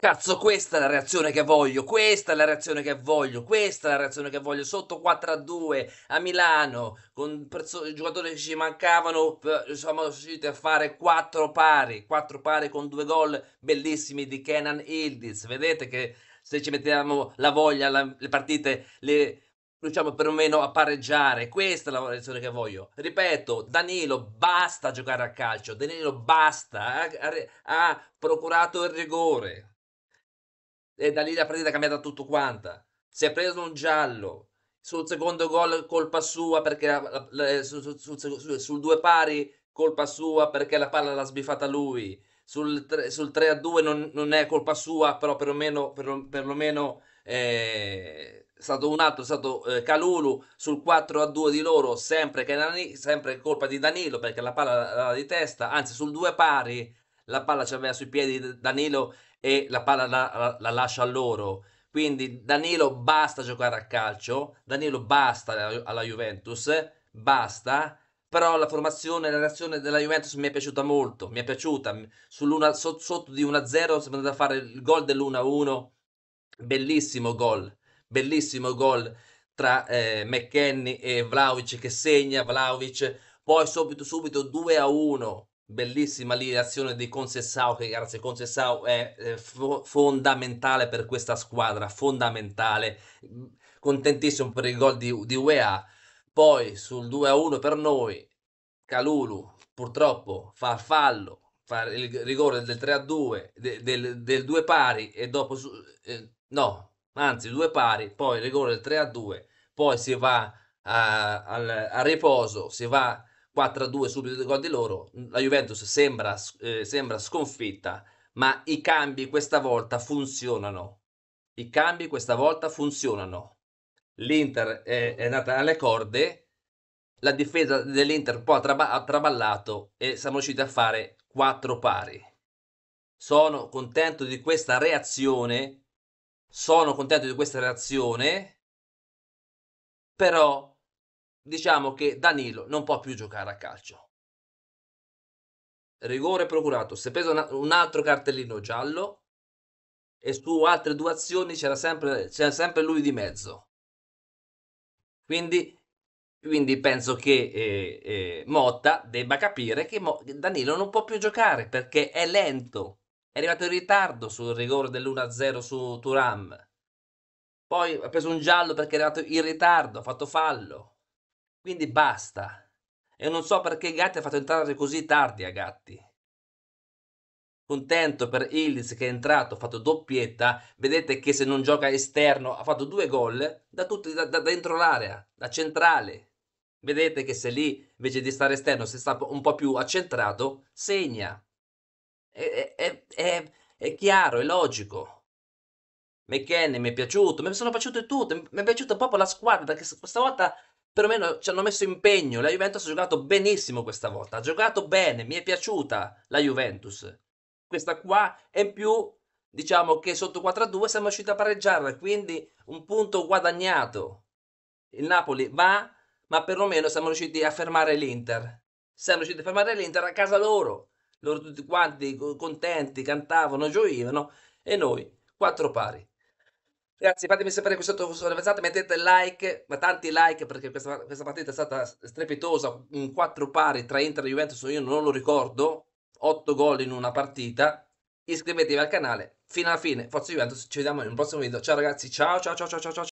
Cazzo, questa è la reazione che voglio, questa è la reazione che voglio, questa è la reazione che voglio. Sotto 4 a 2 a Milano, con perso- giocatori che ci mancavano, siamo riusciti a fare 4 pari, 4 pari con due gol bellissimi di Kenan Ildiz. Vedete che se ci mettiamo la voglia, la, le partite le riusciamo perlomeno a pareggiare. Questa è la reazione che voglio. Ripeto, Danilo, basta giocare a calcio. Danilo, basta. ha, ha, ha procurato il rigore e da lì la partita è cambiata tutto quanta. Si è preso un giallo, sul secondo gol colpa sua perché la, la, eh, sul, sul, sul, sul, due pari colpa sua perché la palla l'ha sbifata lui sul, sul 3 a 2 non, non, è colpa sua però perlomeno, per, perlomeno eh, è stato un altro è stato eh, Calulu sul 4 a 2 di loro sempre, che, sempre colpa di Danilo perché la palla era di testa anzi sul due pari la palla ci aveva sui piedi Danilo e la palla la, la, la lascia a loro. Quindi Danilo basta giocare a calcio, Danilo basta alla Juventus, basta, però la formazione, e la reazione della Juventus mi è piaciuta molto, mi è piaciuta, sotto, di 1-0 siamo andati a fare il gol dell'1-1, bellissimo gol, bellissimo gol tra eh, McKenny e Vlaovic che segna Vlaovic, poi subito subito 2-1, Bellissima lì l'azione di Consessao, che grazie Consessao è fondamentale per questa squadra, fondamentale. Contentissimo per il gol di, di UEA. Poi sul 2-1 per noi, Calulu purtroppo fa fallo, fa il rigore del 3-2, de- del, del 2 pari e dopo... Su- eh, no, anzi 2 pari, poi il rigore del 3-2, poi si va a, eh, al, a riposo, si va 4-2 subito due gol di loro, la Juventus sembra, eh, sembra sconfitta, ma i cambi questa volta funzionano. I cambi questa volta funzionano. L'Inter è, è nata alle corde, la difesa dell'Inter un po' ha, traba- ha traballato e siamo riusciti a fare 4 pari. Sono contento di questa reazione, sono contento di questa reazione, però diciamo che Danilo non può più giocare a calcio. Rigore procurato, si è preso un altro cartellino giallo e su altre due azioni c'era sempre, c'era sempre lui di mezzo. Quindi, quindi penso che eh, eh, Motta debba capire che Mo- Danilo non può più giocare perché è lento. È arrivato in ritardo sul rigore dell'1-0 su Turam. Poi ha preso un giallo perché è arrivato in ritardo, ha fatto fallo. Quindi basta. E non so perché Gatti ha fatto entrare così tardi a Gatti. Contento per Illis che è entrato, ha fatto doppietta. Vedete che se non gioca esterno ha fatto due gol da, tutti, da, da dentro l'area, da centrale. Vedete che se lì invece di stare esterno si sta un po' più accentrato, segna. È, è, è, è chiaro, è logico. McKenny mi è piaciuto, mi sono piaciute tutte, mi è piaciuta proprio la squadra, perché questa volta perlomeno ci hanno messo impegno. La Juventus ha giocato benissimo questa volta, ha giocato bene, mi è piaciuta la Juventus. Questa qua e in più diciamo che sotto 4-2 siamo riusciti a pareggiare, quindi un punto guadagnato. Il Napoli va, ma perlomeno siamo riusciti a fermare l'Inter. Siamo riusciti a fermare l'Inter a casa loro. Loro tutti quanti contenti, cantavano, gioivano e noi quattro pari. Ragazzi, fatemi sapere qui sotto cosa ne pensate, mettete like, ma tanti like perché questa, questa partita è stata strepitosa, un 4 pari tra Inter e Juventus, io non lo ricordo, 8 gol in una partita. Iscrivetevi al canale, fino alla fine, forza Juventus, ci vediamo in un prossimo video. Ciao ragazzi, ciao ciao ciao ciao. ciao.